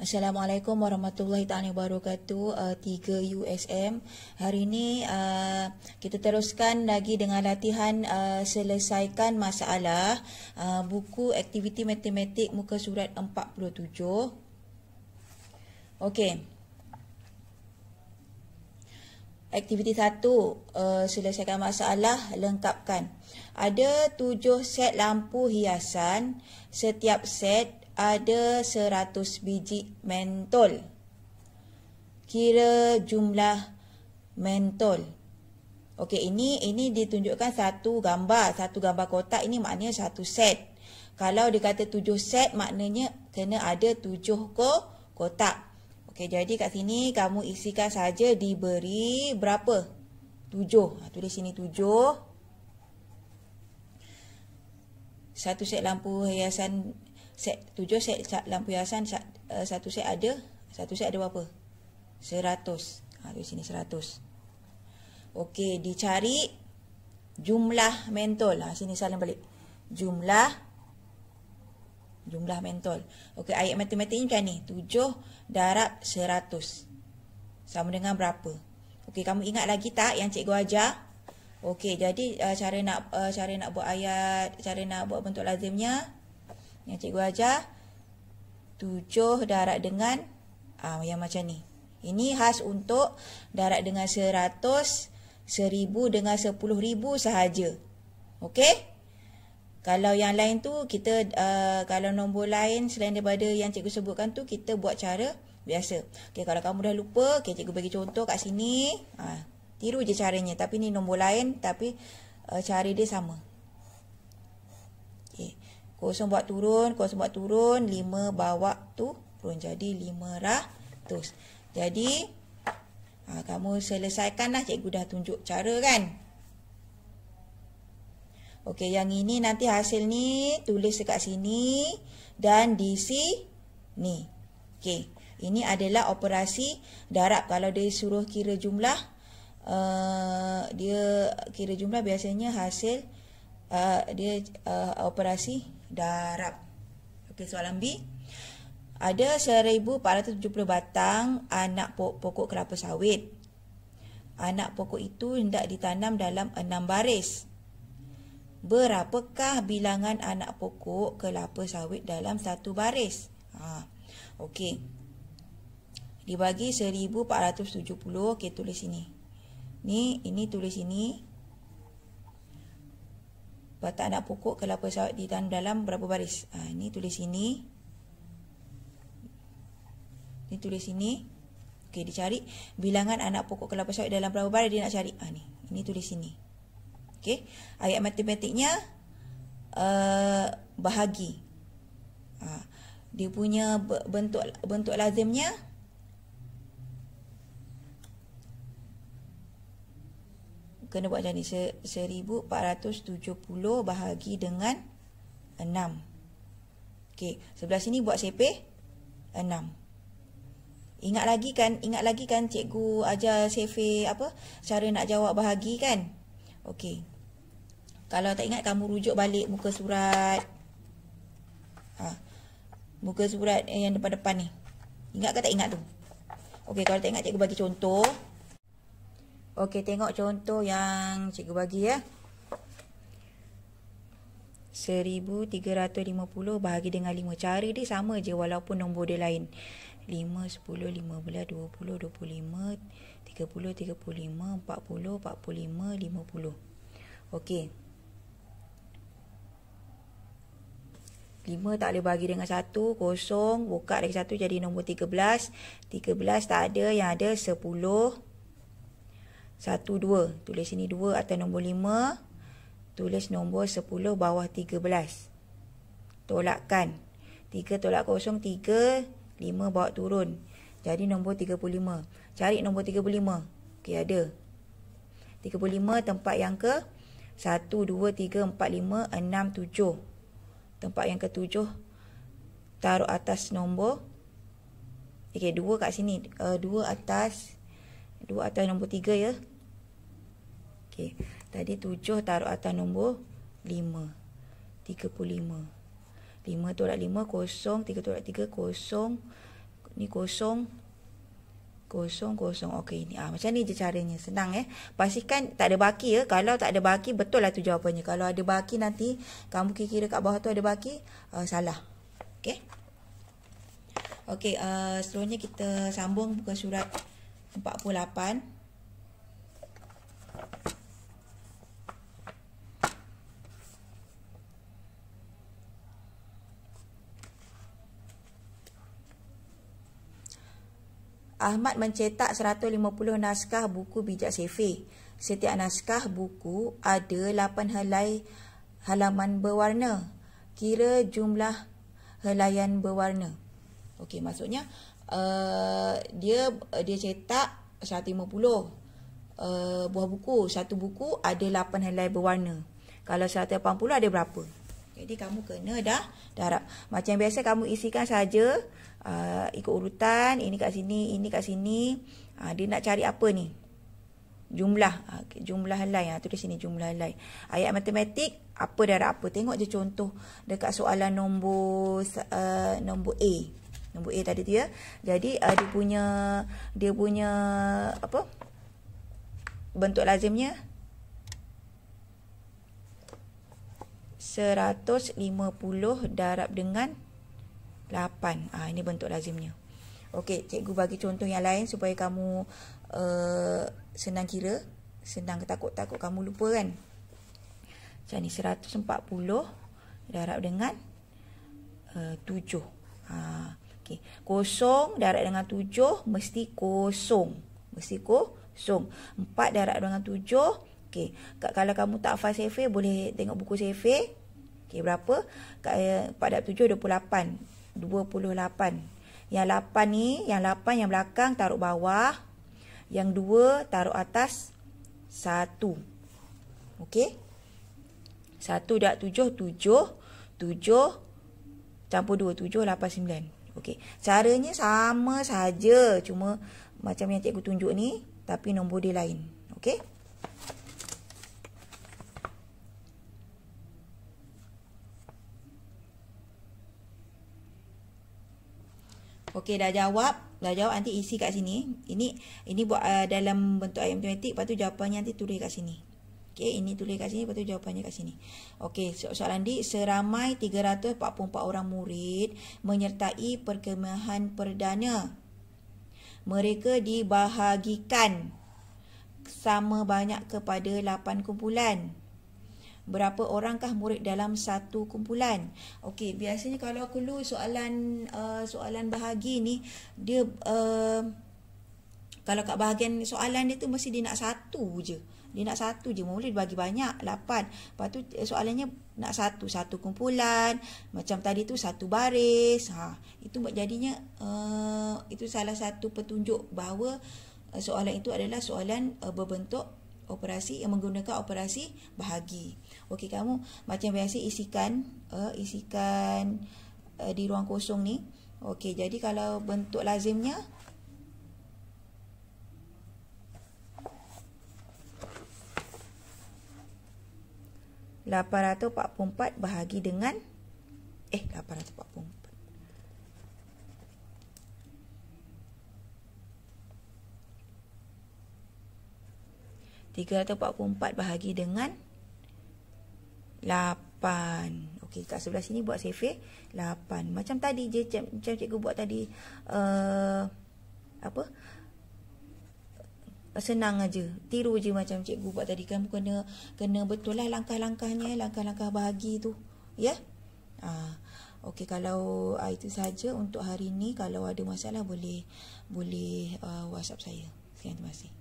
Assalamualaikum warahmatullahi taala wabarakatuh. Uh, 3 USM. Hari ini uh, kita teruskan lagi dengan latihan uh, selesaikan masalah uh, buku aktiviti matematik muka surat 47. Okey. Aktiviti 1, uh, selesaikan masalah, lengkapkan. Ada 7 set lampu hiasan. Setiap set ada 100 biji mentol. Kira jumlah mentol. Okey, ini ini ditunjukkan satu gambar, satu gambar kotak ini maknanya satu set. Kalau dia kata 7 set maknanya kena ada tujuh ko kotak. Okey, jadi kat sini kamu isikan saja diberi berapa? tujuh. Ha tulis sini tujuh. Satu set lampu hiasan set tujuh set, lampu hiasan eh, satu set ada satu set ada berapa? seratus Ha di sini seratus Okey, dicari jumlah mentol. Ha sini salam balik. Jumlah jumlah mentol. Okey, ayat matematik ni kan ni 7 darab seratus sama dengan berapa? Okey, kamu ingat lagi tak yang cikgu ajar? Okey, jadi uh, cara nak uh, cara nak buat ayat, cara nak buat bentuk lazimnya? yang cikgu ajar 7 darat dengan uh, yang macam ni. Ini khas untuk darat dengan 100, 1000 dengan 10000 sahaja. Okey? Kalau yang lain tu kita uh, kalau nombor lain selain daripada yang cikgu sebutkan tu kita buat cara biasa. Okey, kalau kamu dah lupa, okey cikgu bagi contoh kat sini. Uh, tiru je caranya tapi ni nombor lain tapi uh, cara dia sama. Kosong buat turun, kosong buat turun, 5 bawa tu turun jadi 500. Jadi ha, kamu selesaikanlah cikgu dah tunjuk cara kan? Okey, yang ini nanti hasil ni tulis dekat sini dan di sini. Okey. Ini adalah operasi darab. Kalau dia suruh kira jumlah, uh, dia kira jumlah biasanya hasil uh, dia uh, operasi darab. Okey, soalan B. Ada 1470 batang anak pokok kelapa sawit. Anak pokok itu hendak ditanam dalam 6 baris. Berapakah bilangan anak pokok kelapa sawit dalam satu baris? Ha. Okey. Dibagi 1470, okey tulis sini. Ni ini tulis sini. Batang anak pokok kelapa sawit di dalam, dalam berapa baris? Ha, ini tulis sini. Ini tulis sini. Okey, dicari bilangan anak pokok kelapa sawit dalam berapa baris dia nak cari. Ha, ni. Ini tulis sini. Okey. Ayat matematiknya uh, bahagi. Ha, dia punya bentuk bentuk lazimnya kena buat macam ni 1470 bahagi dengan 6 Okey, sebelah sini buat sepeh 6 Ingat lagi kan, ingat lagi kan cikgu ajar sepeh apa cara nak jawab bahagi kan? Okey. Kalau tak ingat kamu rujuk balik muka surat. Ha. Muka surat yang depan-depan ni. Ingat ke tak ingat tu? Okey, kalau tak ingat cikgu bagi contoh. Okey, tengok contoh yang cikgu bagi ya. 1350 bahagi dengan 5. Cara dia sama je walaupun nombor dia lain. 5, 10, 15, 20, 25, 30, 35, 40, 45, 50. Okey. Okey. 5 tak boleh bagi dengan 1, kosong, buka lagi 1 jadi nombor 13. 13 tak ada, yang ada 10, satu, dua. Tulis sini dua atau nombor lima. Tulis nombor sepuluh bawah tiga belas. Tolakkan. Tiga tolak kosong, tiga. Lima bawa turun. Jadi nombor tiga puluh lima. Cari nombor tiga puluh lima. Okey, ada. Tiga puluh lima tempat yang ke. Satu, dua, tiga, empat, lima, enam, tujuh. Tempat yang ketujuh. Taruh atas nombor. Okey, dua kat sini. Eh, dua atas. Dua atas nombor tiga ya. Okey. Tadi 7 taruh atas nombor 5. 35. 5 tolak 5 kosong, 3 tolak 3 kosong. Ni kosong. Kosong, kosong. Okey, ni. Ah, ha, macam ni je caranya. Senang eh. Pastikan tak ada baki ya. Kalau tak ada baki, betul lah tu jawapannya. Kalau ada baki nanti, kamu kira-kira kat bawah tu ada baki, uh, salah. Okey. Okey, uh, seterusnya kita sambung buka surat 48. 48. Ahmad mencetak 150 naskah buku bijak sefe. Setiap naskah buku ada 8 helai halaman berwarna. Kira jumlah helaian berwarna. Okey, maksudnya uh, dia dia cetak 150 uh, eh, buah buku. Satu buku ada 8 helai berwarna. Kalau 180 ada berapa? Jadi kamu kena dah darab. Macam biasa kamu isikan saja uh, ikut urutan. Ini kat sini, ini kat sini. Uh, dia nak cari apa ni? Jumlah. Uh, jumlah lain Uh, tulis sini jumlah lain Ayat matematik, apa darab apa. Tengok je contoh dekat soalan nombor uh, nombor A. Nombor A tadi tu ya. Jadi uh, dia punya, dia punya apa? Bentuk lazimnya. 150 darab dengan 8. Ah ha, ini bentuk lazimnya. Okey, cikgu bagi contoh yang lain supaya kamu uh, senang kira, senang ketakut-takut kamu lupa kan. Macam ni 140 darab dengan uh, 7. Ha, okey. Kosong darab dengan 7 mesti kosong. Mesti kosong. 4 darab dengan 7 Okey, kalau kamu tak faham sefer, boleh tengok buku sefer. Okey berapa? Pada 7 28. 28. Yang 8 ni, yang 8 yang belakang taruh bawah. Yang 2 taruh atas 1. Okey. 1 dak 7 7 7 campur 2 7 8 9. Okey. Caranya sama saja cuma macam yang cikgu tunjuk ni tapi nombor dia lain. Okey. Okey dah jawab, dah jawab nanti isi kat sini. Ini ini buat uh, dalam bentuk ayat matematik, lepas tu jawapannya nanti tulis kat sini. Okey, ini tulis kat sini, lepas tu jawapannya kat sini. Okey, so soalan di seramai 344 orang murid menyertai perkemahan perdana. Mereka dibahagikan sama banyak kepada 8 kumpulan berapa orangkah murid dalam satu kumpulan. Okey, biasanya kalau aku lu soalan uh, soalan bahagi ni dia uh, kalau kat bahagian soalan dia tu mesti dia nak satu je. Dia nak satu je, boleh bagi banyak, lapan. Lepas tu eh, soalannya nak satu, satu kumpulan. Macam tadi tu satu baris. Ha, itu jadinya uh, itu salah satu petunjuk bahawa uh, soalan itu adalah soalan uh, berbentuk operasi yang menggunakan operasi bahagi. Okey kamu macam biasa isikan uh, isikan uh, di ruang kosong ni. Okey jadi kalau bentuk lazimnya lapan ratus empat puluh empat bahagi dengan eh lapan ratus empat puluh empat tiga ratus empat puluh empat bahagi dengan Lapan. Okey, kat sebelah sini buat save. Eh? Lapan. Macam tadi je, macam cikgu buat tadi. Uh, apa? Eh, senang aja, Tiru je macam cikgu buat tadi. Kamu kena, kena betul lah langkah-langkahnya. Langkah-langkah bahagi tu. Ya? Yeah? Uh, Okey, kalau uh, itu saja untuk hari ini Kalau ada masalah boleh boleh uh, WhatsApp saya. Terima kasih.